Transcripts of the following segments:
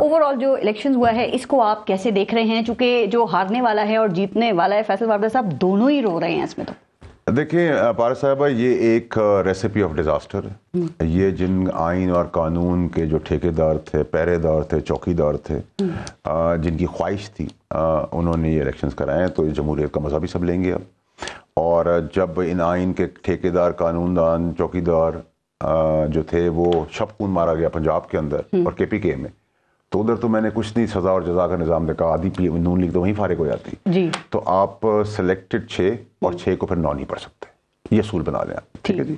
Overall जो election हुआ है इसको आप कैसे देख रहे हैं चूंकि जो हारने वाला है और जीतने वाला है फैसल वाबदा साहब दोनों ही रो रहे हैं इसमें तो देखिए पारा साहबा ये एक रेसिपी ऑफ डिज़ास्टर है हम्म। ये जिन आइन और कानून के जो ठेकेदार थे पहरेदार थे चौकीदार थे हम्म। जिनकी ख्वाहिश थी उन्होंने ये इलेक्शन कराए तो ये जमहूरियत का मज़ा भी सब लेंगे अब और जब इन आइन के ठेकेदार कानूनदान चौकीदार जो थे वो शबकून मारा गया पंजाब के अंदर हम्म। और के पी के में तो उधर तो मैंने कुछ नहीं सजा और जजा का निज़ाम देखा आदि नून लीग तो वहीं फारिग हो जाती जी तो आप सेलेक्टेड छः और छः को फिर नौ नहीं पढ़ सकते ये असूल बना लें आप ठीक है जी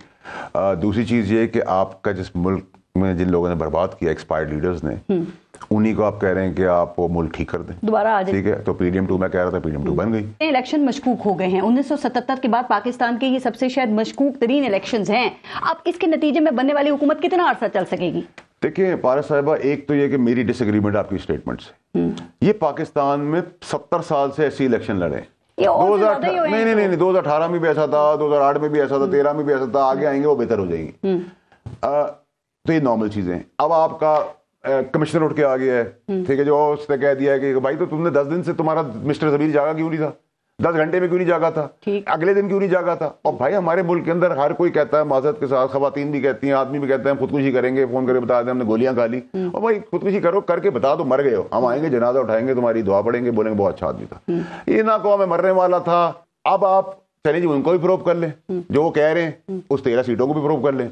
दूसरी चीज़ ये कि आपका जिस मुल्क में जिन लोगों ने बर्बाद किया एक्सपायर्ड लीडर्स ने हम्म। उन्हीं को आप कह रहे हैं कि आप वो मुल्क ठीक कर दें दोबारा आ ठीक है तो पीडीएम टू मैं कह रहा था पीडीएम हम्म। टू बन गई इलेक्शन मशकूक हो गए हैं 1977 के बाद पाकिस्तान के ये सबसे शायद मशकूक तरीन इलेक्शन हैं अब इसके नतीजे में बनने वाली हुकूमत कितना अरसा चल सकेगी देखिए पारा साहिबा एक तो ये कि मेरी डिसएग्रीमेंट आपकी स्टेटमेंट से हम्म। ये पाकिस्तान में सत्तर साल से ऐसी इलेक्शन लड़े दो हजार नहीं तो। नहीं नहीं दो हजार अठारह में भी ऐसा था दो हजार आठ में भी ऐसा था हम्म। तेरह में भी ऐसा था आगे आएंगे वो बेहतर हो जाएंगे हम्म। तो ये नॉर्मल चीजें अब आपका कमिश्नर उठ के आ गया है ठीक है जो उसने कह दिया है कि भाई तो तुमने दस दिन से तुम्हारा मिस्टर जबीर जागा क्यों नहीं था दस घंटे में क्यों नहीं जागा था अगले दिन क्यों नहीं जागा था और भाई हमारे मुल्क के अंदर हर कोई कहता है माजत के साथ खातन भी कहती हैं आदमी भी कहते हैं खुदकुशी करेंगे फोन करके बता दें हमने गोलियां खा ली हम्म। और भाई खुदकुशी करो करके बता दो मर गए हो हम आएंगे जनाजा उठाएंगे तुम्हारी दुआ पड़ेंगे बोलेंगे बहुत अच्छा आदमी था हम्म। ये ना कहो मैं मरने वाला था अब आप चले जी उनको भी प्रूव कर लें हम्म। जो वो कह रहे हैं उस तेरह सीटों को भी प्रूव कर लें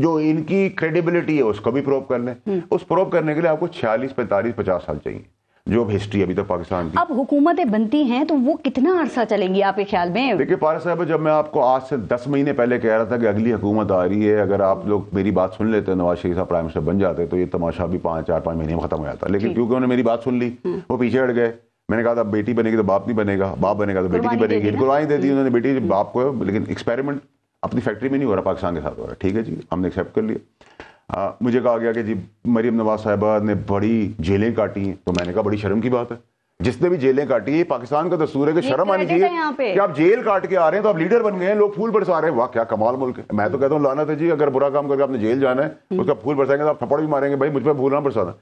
जो इनकी क्रेडिबिलिटी है उसको भी प्रूव कर लें उस प्रूव करने के लिए आपको छियालीस पैंतालीस पचास साल चाहिए जो अब हिस्ट्री अभी तक पाकिस्तान की अब हुकूमतें बनती हैं तो वो कितना अरसा चलेंगी आपके ख्याल में देखिए पारा साहब जब मैं आपको आज से दस महीने पहले कह रहा था कि अगली हुकूमत आ रही है अगर आप लोग मेरी बात सुन लेते नवाज शरीफ साहब प्राइम मिनिस्टर बन जाते तो ये तमाशा भी पाँच चार पाँच महीने में खत्म हो जाता लेकिन क्योंकि उन्होंने मेरी बात सुन ली हम्म। वो पीछे हट गए मैंने कहा था बेटी बनेगी तो बाप नहीं बनेगा बाप बनेगा तो बेटी नहीं बनेगी गुरवाई दे दी हम्म। उन्होंने बेटी हम्म। बाप को लेकिन एक्सपेरिमेंट अपनी फैक्ट्री में नहीं हो रहा पाकिस्तान के साथ हो रहा ठीक है जी हमने एक्सेप्ट कर लिया आ, मुझे कहा गया कि जी मरीम नवाज साहिबा ने बड़ी जेलें काटी हैं तो मैंने कहा बड़ी शर्म की बात है जिसने भी जेलें काटी है पाकिस्तान का दस्तूर है कि शर्म आनी चाहिए कि आप जेल काट के आ रहे हैं तो आप लीडर बन गए हैं लोग फूल बरसा रहे हैं वाह क्या कमाल मुल्क है मैं तो कहता हूँ लाना था जी अगर बुरा काम करके आपने जेल जाना है हम्म। उसका फूल बरसाएंगे तो आप थप्पड़ भी मारेंगे भाई मुझे भूलना फूल ना बरसाना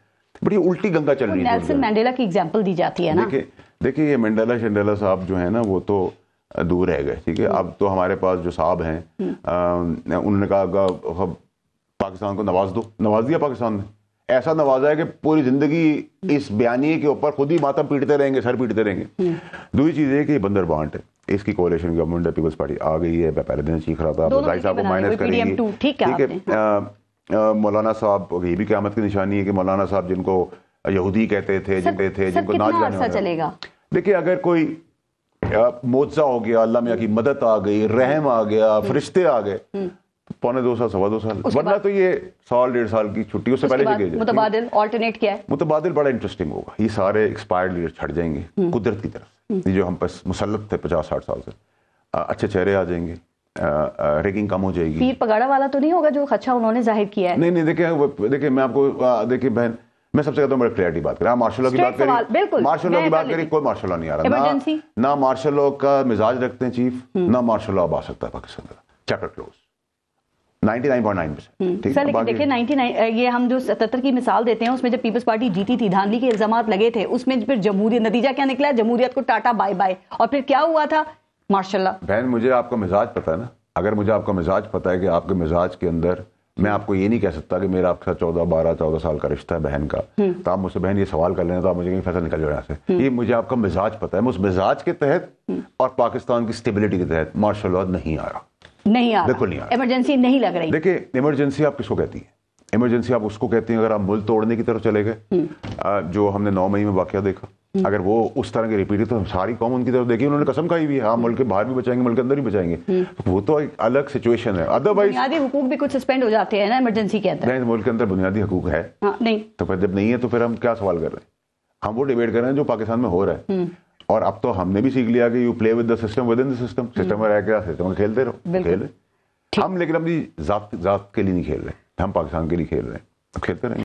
बड़ी उल्टी गंगा चल रही है मंडेला की एग्जाम्पल दी जाती है देखिए देखिए ये मंडेला शंडेला साहब जो है ना वो तो दूर रह गए ठीक है हम्म। अब तो हमारे पास जो साहब हैं हम्म। उन्होंने कहा पाकिस्तान को नवाज दो नवाज दिया पाकिस्तान ने ऐसा नवाजा है कि पूरी जिंदगी इस बयानी के ऊपर खुद ही मातम पीटते रहेंगे सर पीटते रहेंगे हम्म। दूसरी चीज़ ये कि बंदर बांट है इसकी कोलेशन गवर्नमेंट पीपल्स पार्टी आ गई है पहले दिन सीख रहा था भाई साहब को माइनस करेंगे ठीक है मौलाना साहब ये भी क्यामत की निशानी है कि मौलाना साहब जिनको यहूदी कहते थे जिनते थे जिनको ना अच्छा चलेगा देखिए अगर कोई मोजा हो गया अल्लाह मियाँ की मदद आ गई रहम आ गया हम्म। फरिश्ते आ गए हम्म। पौने दो साल सवा दो साल वरना तो ये साल डेढ़ साल की छुट्टी उससे पहले मुतबादल ऑल्टरनेट क्या है मुतबादल बड़ा इंटरेस्टिंग होगा ये सारे एक्सपायर्ड लीडर छट जाएंगे हम्म। कुदरत की तरफ हम्म। ये जो हम पास मुसलत थे पचास साठ साल से अच्छे चेहरे आ जाएंगे रेकिंग कम हो जाएगी पीर पगाड़ा वाला तो नहीं होगा जो अच्छा उन्होंने जाहिर किया है नहीं नहीं देखिए देखिए मैं आपको देखिए बहन मैं सबसे कहता हूँ बड़े क्लियरिटी बात करें मार्शल हाँ, लॉ की बात करें मार्शल लॉ की बात करें कोई मार्शल लॉ नहीं आ रहा ना, ना मार्शल लॉ का मिजाज रखते हैं चीफ हम्म। ना मार्शल लॉ अब आ सकता है पाकिस्तान का चैप्टर क्लोज 99.9 हम्म। ये हम जो की मिसाल देते हैं उसमें जब पीपल्स पार्टी जीती थी धांधली के इल्जाम लगे थे उसमें फिर जमहूरियत नतीजा क्या निकला जमहूरियत को टाटा बाय बाय और फिर क्या हुआ था माशाल्लाह बहन मुझे आपका मिजाज पता है ना अगर मुझे आपका मिजाज पता है कि आपके मिजाज के अंदर मैं आपको ये नहीं कह सकता कि मेरा आपके साथ चौदह बारह चौदह साल का रिश्ता है बहन का हम्म। तो आप मुझसे बहन ये सवाल कर लेना तो आप मुझे कहीं फैसला निकल जाए से हम्म। ये मुझे आपका मिजाज पता है मैं उस मिजाज के तहत और पाकिस्तान की स्टेबिलिटी के तहत मार्शल लॉ नहीं आ रहा नहीं आ बिल्कुल नहीं आ इमरजेंसी नहीं लग रही देखिए इमरजेंसी आप किसको कहती है इमरजेंसी आप उसको कहती हैं अगर आप मुल्क तोड़ने की तरफ चले गए हम्म। जो हमने नौ मई में वाक्य देखा हम्म। अगर वो उस तरह की रिपीट तो सारी कौम उनकी तरफ देखी उन्होंने कसम खाई भी है हाँ मुल्क के बाहर भी बचाएंगे मुल्क के अंदर भी बचाएंगे हम्म। तो वो तो एक अलग सिचुएशन है अदरवाइज बुनियादी हकूक भी कुछ सस्पेंड हो जाते हैं ना इमरजेंसी के अंदर नहीं तो मुल्क के अंदर बुनियादी हकूक है हाँ, नहीं तो फिर जब नहीं है तो फिर हम क्या सवाल कर रहे हैं हम वो डिबेट कर रहे हैं जो पाकिस्तान में हो रहा है और अब तो हमने भी सीख लिया कि you play with the system within the system system में रह के सिस्टम में खेलते रहो खेल हम लेकिन अपनी जात जात के लिए नहीं खेल रहे हम पाकिस्तान के लिए खेल रहे हैं खेलते रहे